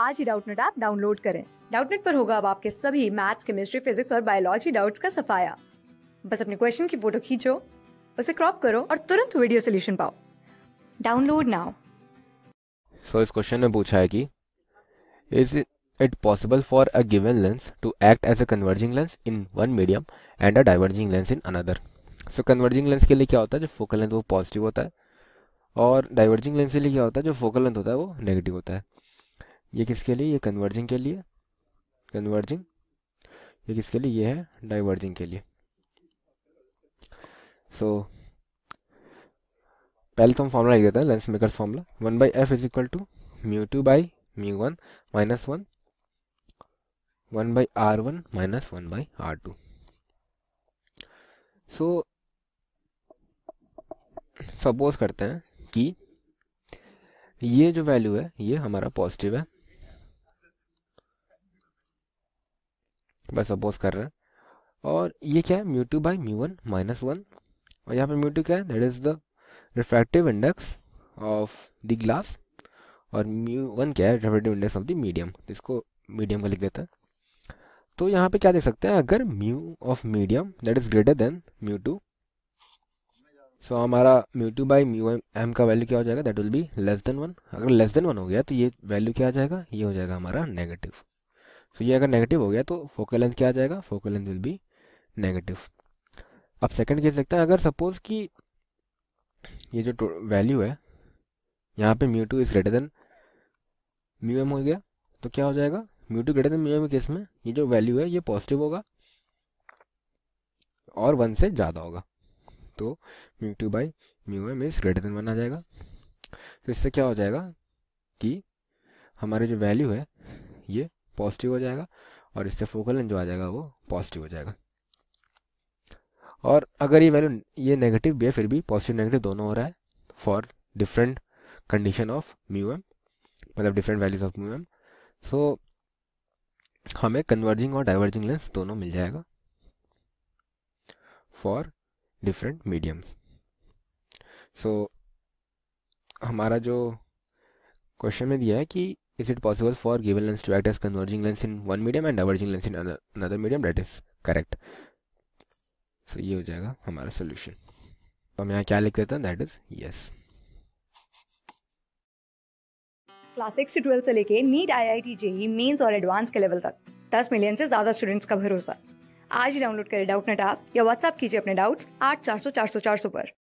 आज ही Doubtnut app download करें डाउटनेट पर होगा अब आपके सभी मैथ्स केमिस्ट्री फिजिक्स और बायोलॉजी डाउट्स का सफाया बस अपने क्वेश्चन की फोटो खींचो उसे क्रॉप करो और तुरंत वीडियो सोल्यूशन पाओ डाउनलोड नाउ सो इस क्वेश्चन में पूछा है कि is it possible for a given lens to act as a converging lens in one medium and a diverging lens in another so converging lens के लिए क्या होता है जो फोकल लेंथ वो पॉजिटिव होता है और डाइवर्जिंग लेंस के लिए क्या होता है जो फोकल लेंथ होता है वो नेगेटिव होता है ये किसके लिए ये कन्वर्जिंग के लिए कन्वर्जिंग ये किसके लिए ये है डाइवर्जिंग के लिए सो so, पहले तो हम फॉर्मूला लिख देते हैं lens maker formula one by F is equal to mu two by mu one minus one one by R one minus one by R two so suppose करते हैं कि ये जो वैल्यू है ये हमारा पॉजिटिव है मैं सपोज कर रहे हैं और ये क्या है mu two by mu one minus one और यहाँ पे म्यू टू क्या है that is the refractive index of the glass और म्यू वन क्या है refractive index of the medium तो इसको मीडियम का लिख देता है तो यहाँ पे क्या देख सकते हैं अगर mu of medium that is greater than mu two so हमारा mu two by mu M का वैल्यू क्या हो जाएगा that will be less than one अगर लेस देन वन हो गया तो ये वैल्यू क्या आ जाएगा ये हो जाएगा हमारा नेगेटिव सो ये अगर नेगेटिव हो गया तो फोकल लेंथ क्या आ जाएगा focal length will be negative अब सेकंड केस देखते हैं अगर सपोज कि ये जो वैल्यू है यहाँ पे mu two is greater than mu M हो गया तो क्या हो जाएगा mu two greater than mu M case में ये जो वैल्यू है ये पॉजिटिव होगा और वन से ज़्यादा होगा तो mu two by mu M is greater than one आ जाएगा तो इससे क्या हो जाएगा कि हमारी जो वैल्यू है ये पॉजिटिव हो जाएगा और इससे फोकल लेंथ जो आ जाएगा वो पॉजिटिव हो जाएगा और अगर ये वैल्यू ये नेगेटिव भी है फिर भी पॉजिटिव नेगेटिव दोनों हो रहा है for different condition of mu M मतलब different values of mu M so हमें कन्वर्जिंग और डाइवर्जिंग लेंस दोनों मिल जाएगा फॉर डिफरेंट मीडियम्स सो हमारा जो क्वेश्चन में दिया है कि is it possible for given lens to act as converging lens in one medium and diverging lens in another, another medium that is correct so ये हो जाएगा हमारा solution तो हम यहाँ क्या लिख देते हैं that is yes class six से ट्वेल्थ से लेके NEET I I T JEE Mains और एडवांस के लेवल तक दस मिलियन से ज्यादा स्टूडेंट्स का भरोसा आज ही डाउनलोड करें डाउट नेट आप या व्हाट्सअप कीजिए अपने डाउट्स आठ चार सौ चार सौ चार सौ पर